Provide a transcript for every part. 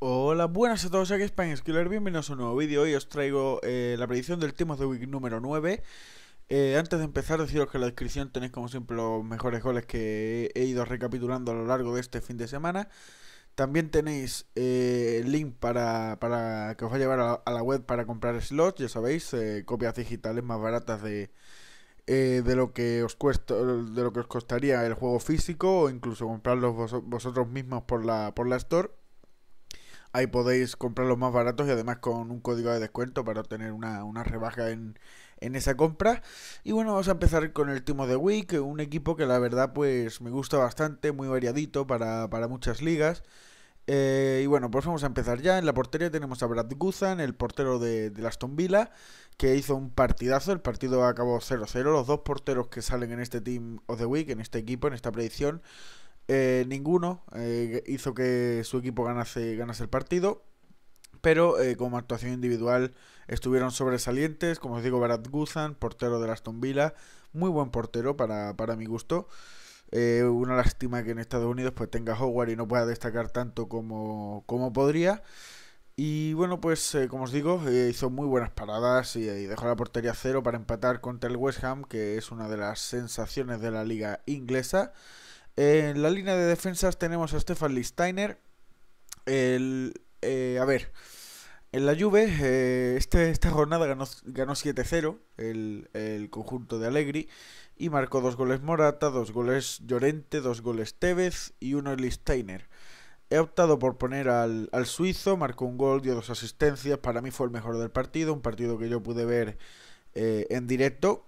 Hola, buenas a todos, aquí es Skiller, bienvenidos a un nuevo vídeo. Hoy os traigo eh, la predicción del Team of the Week número 9. Eh, antes de empezar, deciros que en la descripción tenéis como siempre los mejores goles que he ido recapitulando a lo largo de este fin de semana. También tenéis eh, el link para, que os va a llevar a la, web para comprar slots, ya sabéis, copias digitales más baratas de, lo que os cuesta de lo que os costaría el juego físico o incluso comprarlos vosotros mismos por la por la store Ahí podéis comprar los más baratos y además con un código de descuento para obtener una, rebaja en, esa compra. Y bueno, vamos a empezar con el Timo de Week, un equipo que la verdad pues me gusta bastante, muy variadito para, muchas ligas. Eh, y bueno, pues vamos a empezar ya. En la portería tenemos a Brad Guzan, el portero de, de Aston Villa, que hizo un partidazo. El partido acabó 0-0. Los dos porteros que salen en este Team of the Week, en este equipo, en esta predicción, eh, ninguno eh, hizo que su equipo ganase, el partido, pero eh, como actuación individual estuvieron sobresalientes, como os digo, Barat Guzan, portero de Aston Villa, muy buen portero para, para mi gusto. una lástima que en Estados Unidos pues tenga Howard y no pueda destacar tanto como, como podría. Y bueno, pues como os digo, hizo muy buenas paradas y, y, dejó la portería cero para empatar contra el West Ham, que es una de las sensaciones de la liga inglesa. En la línea de defensas tenemos a Stefan Listainer. Eh, a ver, en la Juve, eh, este, esta jornada ganó, ganó 7-0 el, conjunto de Allegri y marcó dos goles Morata, dos goles Llorente, dos goles Tevez y uno Listainer. He optado por poner al, suizo, marcó un gol, dio dos asistencias, para mí fue el mejor del partido, un partido que yo pude ver eh, en directo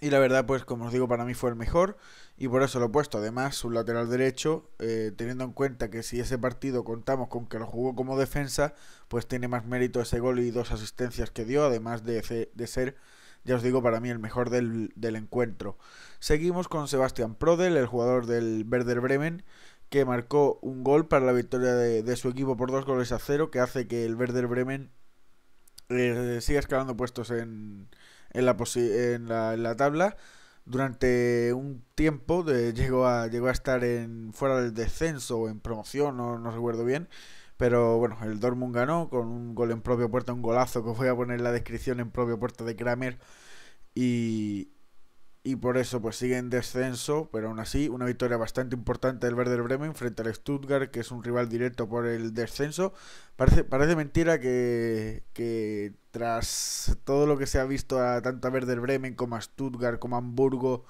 y la verdad, pues como os digo, para mí fue el mejor y por eso lo he puesto. Además, su lateral derecho, eh, teniendo en cuenta que si ese partido contamos con que lo jugó como defensa, pues tiene más mérito ese gol y dos asistencias que dio, además de, ser, ya os digo, para mí el mejor del, encuentro. Seguimos con Sebastián Prodel, el jugador del Werder Bremen, que marcó un gol para la victoria de, de su equipo por dos goles a cero, que hace que el Werder Bremen eh, sigue escalando puestos en, en, la en, la, tabla. Durante un tiempo llegó, a, llegó a estar en fuera del descenso o en promoción, no, no recuerdo bien. Pero bueno, el Dortmund ganó con un gol en propia puerta, un golazo que os voy a poner en la descripción en propia puerta de Kramer. Y, y por eso pues sigue en descenso, pero aún así una victoria bastante importante del Werder Bremen frente al Stuttgart, que es un rival directo por el descenso. Parece, parece mentira que, que tras todo lo que se ha visto a tanto a Werder Bremen como a Stuttgart, como a Hamburgo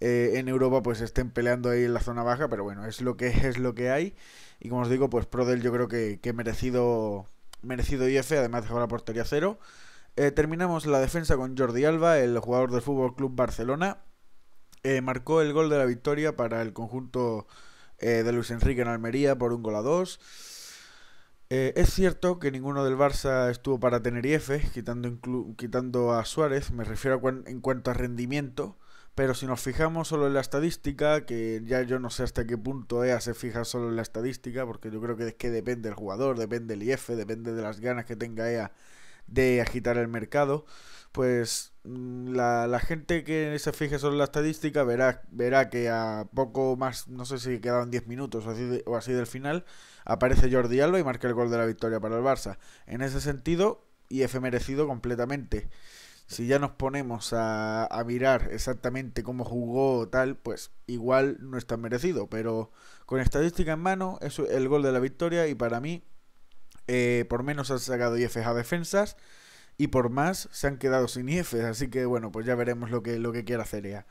eh, en Europa, pues estén peleando ahí en la zona baja, pero bueno, es lo que es lo que hay. Y como os digo, pues Prodel yo creo que, que merecido merecido IF, además jugar la portería cero. Eh, terminamos la defensa con Jordi Alba, el jugador del Fútbol Club Barcelona. Eh, marcó el gol de la victoria para el conjunto eh, de Luis Enrique en Almería por un gol a dos. es cierto que ninguno del Barça estuvo para tener quitando, quitando a Suárez, me refiero en cuanto a rendimiento, pero si nos fijamos solo en la estadística, que ya yo no sé hasta qué punto EA se fija solo en la estadística, porque yo creo que es que depende del jugador, depende del IF, depende de las ganas que tenga EA de agitar el mercado, pues mm, la, la, gente que se fije sobre la estadística verá, verá que a poco más, no sé si quedaban 10 minutos o así, o así del final, aparece Jordi Alba y marca el gol de la victoria para el Barça. En ese sentido, y merecido completamente. Si ya nos ponemos a, a mirar exactamente cómo jugó tal, pues igual no es tan merecido, pero con estadística en mano es el gol de la victoria y para mí eh, por menos han sacado IFs a defensas y por más se han quedado sin IFs. Así que bueno, pues ya veremos lo que, lo que quiere hacer EA.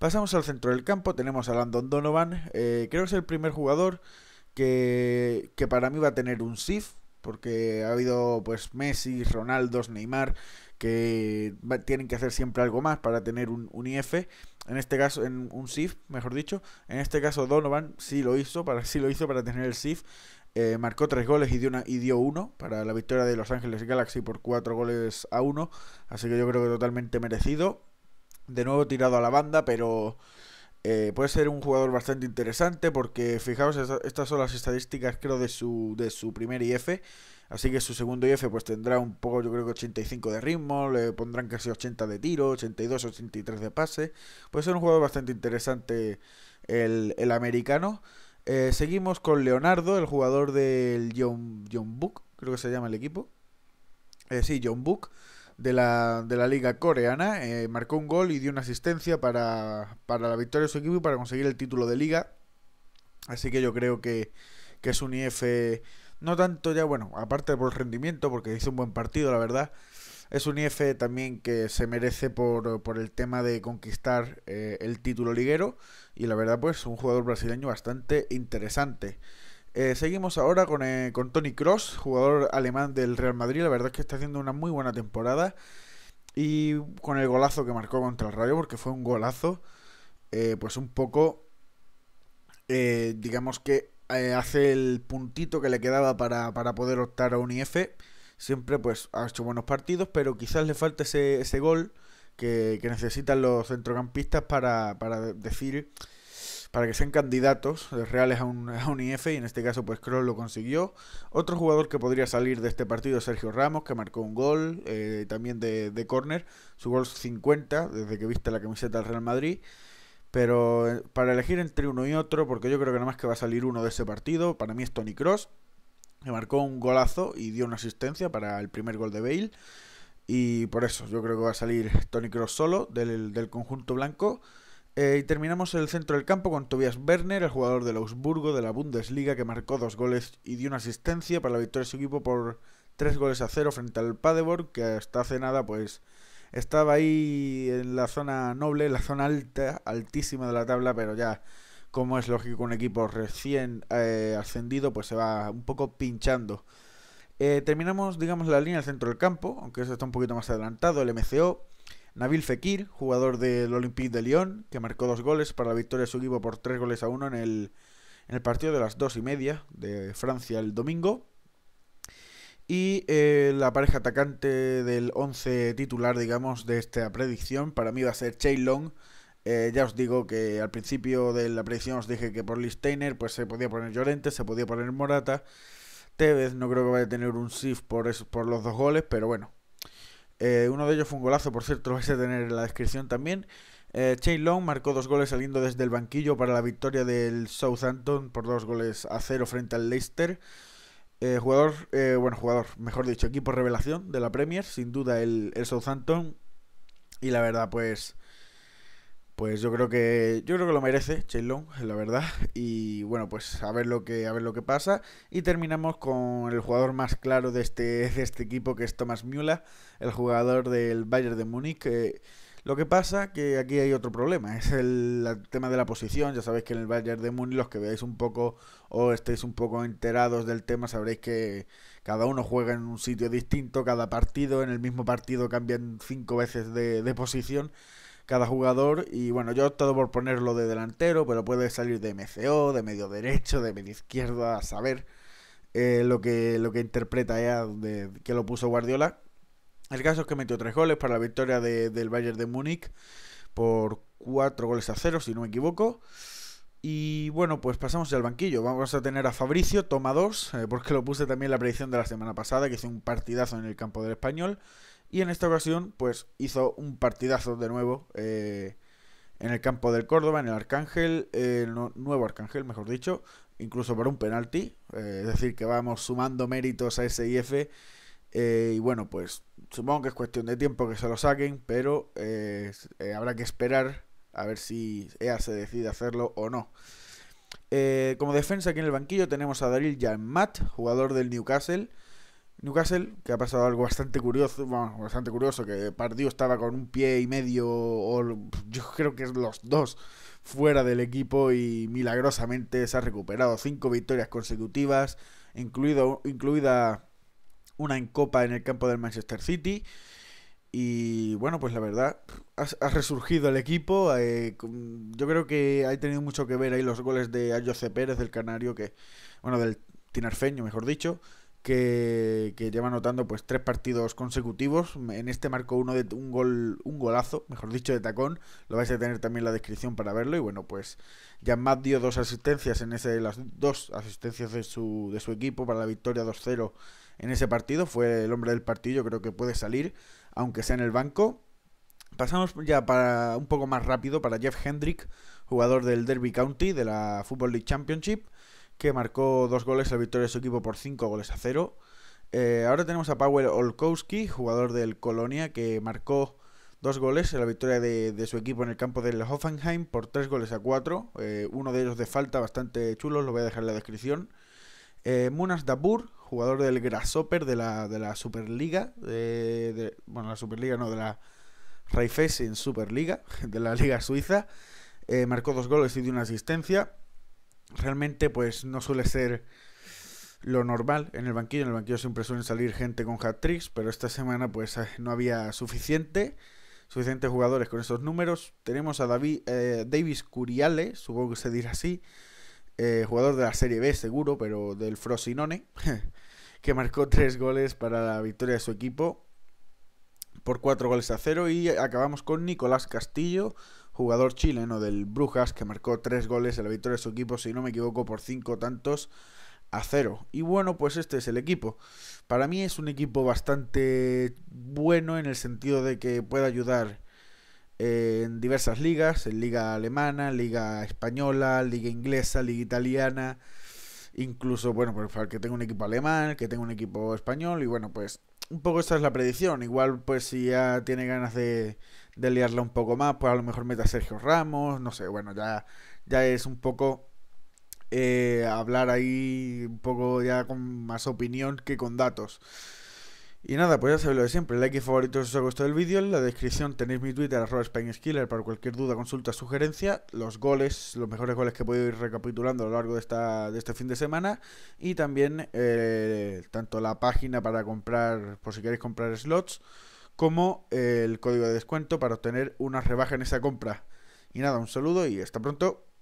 Pasamos al centro del campo, tenemos a Landon Donovan. Eh, creo que es el primer jugador que, que para mí va a tener un SIF, porque ha habido pues Messi, Ronaldo, Neymar, que tienen que hacer siempre algo más para tener un, un IF. En este caso, en un SIF, mejor dicho. En este caso, Donovan sí lo hizo, para, sí lo hizo para tener el SIF. Eh, marcó tres goles y dio, una, y dio uno para la victoria de Los Ángeles Galaxy por cuatro goles a 1 Así que yo creo que totalmente merecido. De nuevo tirado a la banda, pero eh, puede ser un jugador bastante interesante porque fijaos, estas son las estadísticas creo de su, de su primer IF. Así que su segundo IF pues tendrá un poco, yo creo que 85 de ritmo, le pondrán casi 80 de tiro, 82, 83 de pase. Puede ser un jugador bastante interesante el, el americano. Eh, seguimos con Leonardo, el jugador del John, Buk, Book, creo que se llama el equipo. Eh, sí, John Book, de la, de la liga coreana. Eh, marcó un gol y dio una asistencia para, la victoria de su equipo y para conseguir el título de liga. Así que yo creo que, que es un IF, no tanto ya, bueno, aparte por el rendimiento, porque hizo un buen partido, la verdad. Es un IF también que se merece por, el tema de conquistar eh, el título liguero y la verdad pues un jugador brasileño bastante interesante. Eh, seguimos ahora con, eh, con Tony Cross, jugador alemán del Real Madrid. La verdad es que está haciendo una muy buena temporada. Y con el golazo que marcó contra el Rayo, porque fue un golazo, pues un poco, digamos que hace el puntito que le quedaba para, para poder optar a un IF siempre pues ha hecho buenos partidos, pero quizás le falta ese, gol que, necesitan los centrocampistas para, para decir, para que sean candidatos reales a un, a un IF, y en este caso pues Kroos lo consiguió. Otro jugador que podría salir de este partido es Sergio Ramos, que marcó un gol eh, también de, de córner, su gol 50 desde que viste la camiseta del Real Madrid. Pero eh, para elegir entre uno y otro, porque yo creo que nada más que va a salir uno de ese partido, para mí es Tony Cross que marcó un golazo y dio una asistencia para el primer gol de Bale. Y por eso yo creo que va a salir Tony Cross solo del, conjunto blanco. Eh, y terminamos el centro del campo con Tobias Werner, el jugador del Augsburgo de la Bundesliga, que marcó dos goles y dio una asistencia para la victoria de su equipo por tres goles a cero frente al Paderborn, que hasta hace nada pues estaba ahí en la zona noble, en la zona alta, altísima de la tabla, pero ya como es lógico un equipo recién eh, ascendido, pues se va un poco pinchando. Eh, terminamos, digamos, la línea del centro del campo, aunque eso está un poquito más adelantado, el MCO. Nabil Fekir, jugador del Olympique de Lyon, que marcó dos goles para la victoria de su equipo por tres goles a uno en el, partido de las dos y media de Francia el domingo. Y eh, la pareja atacante del 11 titular, digamos, de esta predicción, para mí va a ser Chey Long, eh, ya os digo que al principio de la predicción os dije que por Listainer pues se podía poner Llorente, se podía poner Morata. Tevez no creo que vaya a tener un shift por, por los dos goles, pero bueno. Eh, uno de ellos fue un golazo, por cierto, lo vais a tener en la descripción también. Eh, Chain Long marcó dos goles saliendo desde el banquillo para la victoria del Southampton por dos goles a cero frente al Leicester. Eh, jugador, bueno, jugador, mejor dicho, equipo revelación de la Premier, sin duda el, el Southampton. Y la verdad, pues pues yo creo que yo creo que lo merece Long, la verdad. Y bueno, pues a ver lo que a ver lo que pasa y terminamos con el jugador más claro de este de este equipo que es Thomas Müller, el jugador del Bayern de Múnich. Eh, lo que pasa que aquí hay otro problema, es el, tema de la posición. Ya sabéis que en el Bayern de Múnich los que veáis un poco o estéis un poco enterados del tema sabréis que cada uno juega en un sitio distinto, cada partido, en el mismo partido cambian cinco veces de, de posición cada jugador. Y bueno, yo he optado por ponerlo de delantero, pero puede salir de MCO, de medio derecho, de medio izquierda, a saber eh, lo, que, lo que interpreta ya de, que lo puso Guardiola. El caso es que metió tres goles para la victoria de, del Bayern de Múnich por cuatro goles a cero, si no me equivoco. Y bueno, pues pasamos ya al banquillo. Vamos a tener a Fabricio, toma dos eh, porque lo puse también en la predicción de la semana pasada, que hizo un partidazo en el campo del español. Y en esta ocasión, pues hizo un partidazo de nuevo eh, en el campo del Córdoba, en el Arcángel, eh, el nuevo Arcángel, mejor dicho, incluso para un penalti. Eh, es decir, que vamos sumando méritos a SIF. y bueno, pues supongo que es cuestión de tiempo que se lo saquen, pero habrá que esperar a ver si EA se decide hacerlo o no. como defensa aquí en el banquillo tenemos a Daril Jan Matt, jugador del Newcastle. Newcastle, que ha pasado algo bastante curioso, bueno, bastante curioso, que partido estaba con un pie y medio, o yo creo que es los dos, fuera del equipo y milagrosamente se ha recuperado. Cinco victorias consecutivas, incluido, incluida una en Copa en el campo del Manchester City. Y bueno, pues la verdad, ha, resurgido el equipo. Eh, yo creo que ha tenido mucho que ver ahí los goles de C. Pérez, del Canario, que, bueno, del Tinarfeño, mejor dicho que, lleva anotando pues tres partidos consecutivos. En este marcó uno de un gol, un golazo, mejor dicho, de tacón. Lo vais a tener también en la descripción para verlo. Y bueno, pues Matt dio dos asistencias en ese, las dos asistencias de su, de su equipo para la victoria 2-0 en ese partido. Fue el hombre del partido, creo que puede salir, aunque sea en el banco. Pasamos ya para un poco más rápido para Jeff Hendrick, jugador del Derby County de la Football League Championship que marcó dos goles la victoria de su equipo por cinco goles a cero. Eh, ahora tenemos a Powell Olkowski, jugador del Colonia, que marcó dos goles en la victoria de, su equipo en el campo del Hoffenheim por tres goles a cuatro. Eh, uno de ellos de falta, bastante chulo, lo voy a dejar en la descripción. Eh, Munas Dabur, jugador del Grasshopper de la, de la Superliga, bueno, la Superliga no, de la en Superliga, de la Liga Suiza, marcó dos goles y dio una asistencia realmente pues no suele ser lo normal en el banquillo. En el banquillo siempre suelen salir gente con hat-tricks, pero esta semana pues ah, no había suficiente, suficientes jugadores con esos números. Tenemos a David, eh, Davis Curiale, supongo que se dirá así, eh, jugador de la Serie B seguro, pero del Frosinone, que marcó tres goles para la victoria de su equipo por 4 goles a 0 y acabamos con Nicolás Castillo, jugador chileno del Brujas que marcó 3 goles en la victoria de su equipo, si no me equivoco, por 5 tantos a 0. Y bueno, pues este es el equipo. Para mí es un equipo bastante bueno en el sentido de que puede ayudar eh, en diversas ligas, en liga alemana, liga española, liga inglesa, liga italiana, incluso, bueno, pues que tenga un equipo alemán, que tenga un equipo español y bueno, pues un poco esta es la predicción. Igual, pues si ya tiene ganas de, de liarla un poco más, pues a lo mejor meta a Sergio Ramos, no sé, bueno, ya, ya es un poco eh, hablar ahí un poco ya con más opinión que con datos. Y nada, pues ya sabéis lo de siempre, like y favorito si os ha gustado el vídeo, en la descripción tenéis mi Twitter, arroba SpainSkiller, para cualquier duda, consulta, sugerencia, los goles, los mejores goles que he podido ir recapitulando a lo largo de, esta, este fin de semana, y también eh, tanto la página para comprar, por si queréis comprar slots, como eh, el código de descuento para obtener una rebaja en esa compra. Y nada, un saludo y hasta pronto.